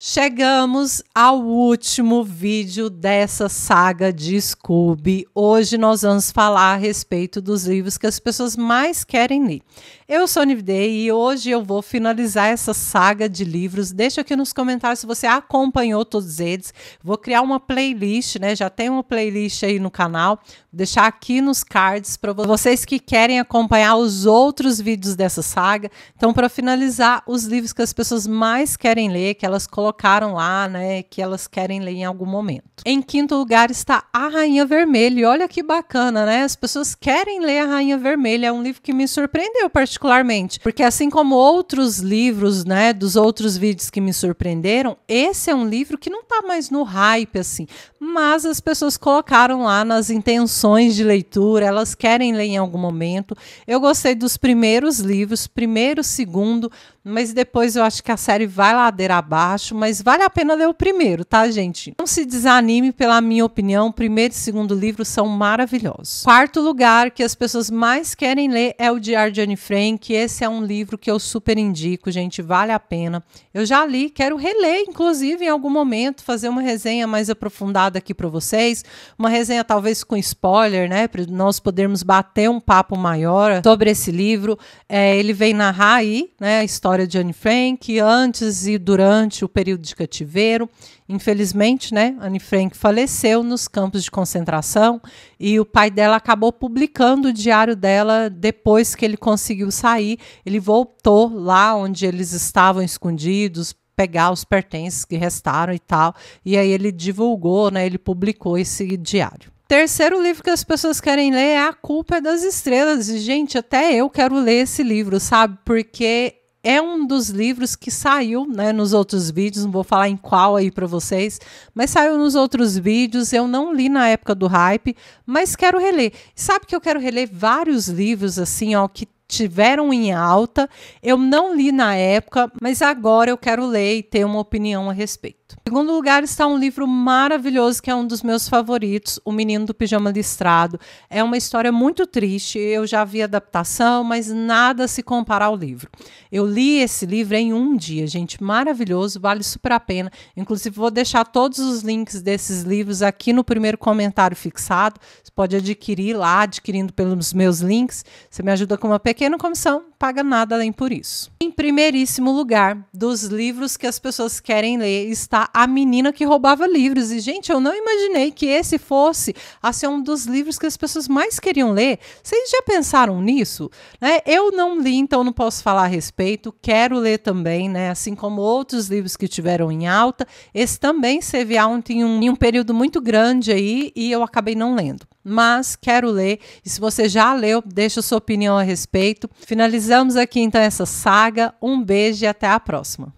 Chegamos ao último vídeo dessa saga de Scooby. Hoje nós vamos falar a respeito dos livros que as pessoas mais querem ler. Eu sou Nivdei e hoje eu vou finalizar essa saga de livros. Deixa aqui nos comentários se você acompanhou todos eles. Vou criar uma playlist, né? Já tem uma playlist aí no canal. Vou deixar aqui nos cards para vocês que querem acompanhar os outros vídeos dessa saga. Então, para finalizar, os livros que as pessoas mais querem ler, que elas colocam colocaram lá, né, que elas querem ler em algum momento. Em quinto lugar está A Rainha Vermelha. E olha que bacana, né? As pessoas querem ler A Rainha Vermelha. É um livro que me surpreendeu particularmente, porque assim como outros livros, né, dos outros vídeos que me surpreenderam, esse é um livro que não está mais no hype assim, mas as pessoas colocaram lá nas intenções de leitura, elas querem ler em algum momento. Eu gostei dos primeiros livros, primeiro, segundo, mas depois eu acho que a série vai ladeira abaixo, mas vale a pena ler o primeiro, tá, gente? Não se desanime, pela minha opinião, primeiro e segundo livro são maravilhosos. Quarto lugar que as pessoas mais querem ler é o Diário de Anne Frank. Esse é um livro que eu super indico, gente, vale a pena. Eu já li, quero reler, inclusive, em algum momento, fazer uma resenha mais aprofundada aqui para vocês, uma resenha talvez com spoiler, né, para nós podermos bater um papo maior sobre esse livro. É, ele vem narrar aí, né, a história de Anne Frank antes e durante o período período de cativeiro. Infelizmente, né, Anne Frank faleceu nos campos de concentração e o pai dela acabou publicando o diário dela depois que ele conseguiu sair. Ele voltou lá onde eles estavam escondidos, pegar os pertences que restaram e tal. E aí ele divulgou, né? Ele publicou esse diário. Terceiro livro que as pessoas querem ler é A Culpa é das Estrelas. E, gente, até eu quero ler esse livro, sabe? Porque é um dos livros que saiu né, nos outros vídeos, não vou falar em qual aí para vocês, mas saiu nos outros vídeos, eu não li na época do hype, mas quero reler. Sabe que eu quero reler vários livros assim, ó, que tiveram em alta, eu não li na época, mas agora eu quero ler e ter uma opinião a respeito. Em segundo lugar está um livro maravilhoso que é um dos meus favoritos, O Menino do Pijama Listrado. É uma história muito triste, eu já vi adaptação, mas nada se compara ao livro. Eu li esse livro em um dia, gente, maravilhoso, vale super a pena. Inclusive vou deixar todos os links desses livros aqui no primeiro comentário fixado. Você pode adquirir lá, adquirindo pelos meus links. Você me ajuda com uma pequena comissão, paga nada além por isso. Em primeiríssimo lugar, dos livros que as pessoas querem ler está a Menina que Roubava Livros. E, gente, eu não imaginei que esse fosse a ser um dos livros que as pessoas mais queriam ler. Vocês já pensaram nisso? Né? Eu não li, então não posso falar a respeito. Quero ler também, né? Assim como outros livros que tiveram em alta. Esse também serviu alta em um, um período muito grande aí e eu acabei não lendo mas quero ler. E se você já leu, deixa sua opinião a respeito. Finalizamos aqui então essa saga. Um beijo e até a próxima.